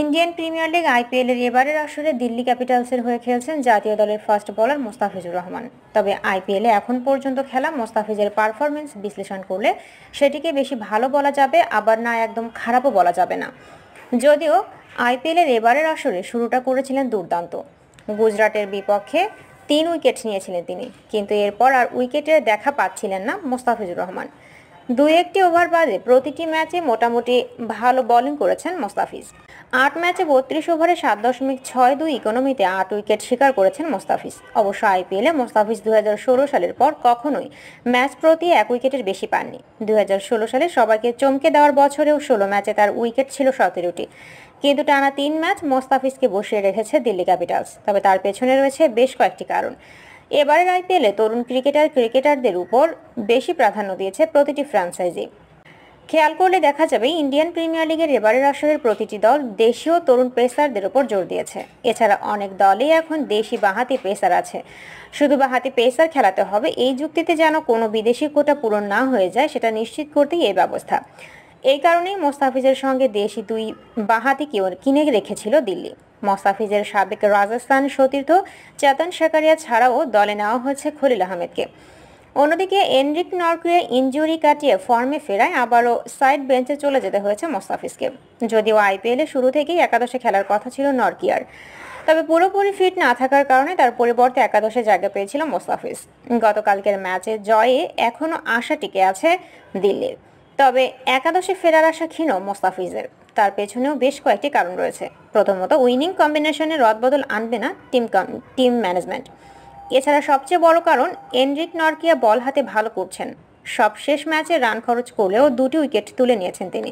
Indian premier league আইপিএলের এবারের আসরে দিল্লি ক্যাপিটালসের হয়ে খেলছেন জাতীয় দলের ফার্স্ট বলার মোস্তাফিজুর রহমান তবে আইপিএলে এখন পর্যন্ত খেলা মোস্তাফিজের পারফরমেন্স বিশ্লেষণ করলে সেটিকে বেশি ভালো বলা যাবে আবার না একদম খারাপও বলা যাবে না যদিও আইপিএলের এবারের আসরে শুরুটা করেছিলেন দুর্দান্ত গুজরাটের বিপক্ষে তিন উইকেট নিয়েছিলেন তিনি কিন্তু এরপর আর উইকেটের দেখা পাচ্ছিলেন না মোস্তাফিজুর রহমান দু একটি ওভার বাদে প্রতিটি ম্যাচে মোটামুটি ভালো বোলিং করেছেন মোস্তাফিজ আট ম্যাচে বত্রিশ ওভারে সাত দশমিক ছয় দুই ইকোনমিতে আট উইকেট শিকার করেছেন মোস্তাফিজ অবশ্য আইপিএলে মোস্তাফিজ দু সালের পর কখনোই ম্যাচ প্রতি এক উইকেটের বেশি পাননি দু সালে সবাইকে চমকে দেওয়ার বছরেও ষোলো ম্যাচে তার উইকেট ছিল সতেরোটি কিন্তু টানা তিন ম্যাচ মোস্তাফিজকে বসিয়ে রেখেছে দিল্লি ক্যাপিটালস তবে তার পেছনে রয়েছে বেশ কয়েকটি কারণ এবারের আইপিএলে তরুণ ক্রিকেটার ক্রিকেটারদের উপর বেশি প্রাধান্য দিয়েছে প্রতিটি ফ্র্যাঞ্চাইজি খেয়াল করলে দেখা যাবে ইন্ডিয়ান প্রিমিয়ার লিগের এবারের আসরের প্রতিটি দল দেশীয় তরুণ পেসারদের উপর জোর দিয়েছে এছাড়া অনেক দলে এখন দেশি বাহাতি পেসার আছে শুধু বাহাতি পেসার খেলাতে হবে এই যুক্তিতে যেন কোনো বিদেশি কোটা পূরণ না হয়ে যায় সেটা নিশ্চিত করতেই এই ব্যবস্থা এই কারণেই মোস্তাফিজের সঙ্গে দেশি দুই বাহাতি কেউ কিনে রেখেছিল দিল্লি মোস্তাফিজের সাবেক রাজস্থান সতীর্থ চেতন শেখারিয়া ছাড়াও দলে নেওয়া হয়েছে খলিল আহমেদকে অন্যদিকে এনরিক নরকে ইঞ্জুরি কাটিয়ে ফর্মে ফেরায় আবারও সাইড বেঞ্চে চলে যেতে হয়েছে মোস্তাফিজকে যদিও আইপিএলে শুরু থেকেই একাদশে খেলার কথা ছিল নরকিয়ার তবে পুরোপুরি ফিট না থাকার কারণে তার পরিবর্তে একাদশে জায়গা পেয়েছিল মোস্তাফিজ গতকালকের ম্যাচে জয়ে এখনও আশা টিকে আছে দিল্লির তবে একাদশে ফেরার আশা ক্ষীণ মোস্তাফিজের তার পেছনেও বেশ কয়েকটি কারণ রয়েছে প্রথমত উইনিং কম্বিনেশনে রদবদল আনবে না টিম টিম ম্যানেজমেন্ট এছাড়া সবচেয়ে বড় কারণ এনরিক নরকিয়া বল হাতে ভালো করছেন সব শেষ ম্যাচে রান খরচ করলেও দুটি উইকেট তুলে নিয়েছেন তিনি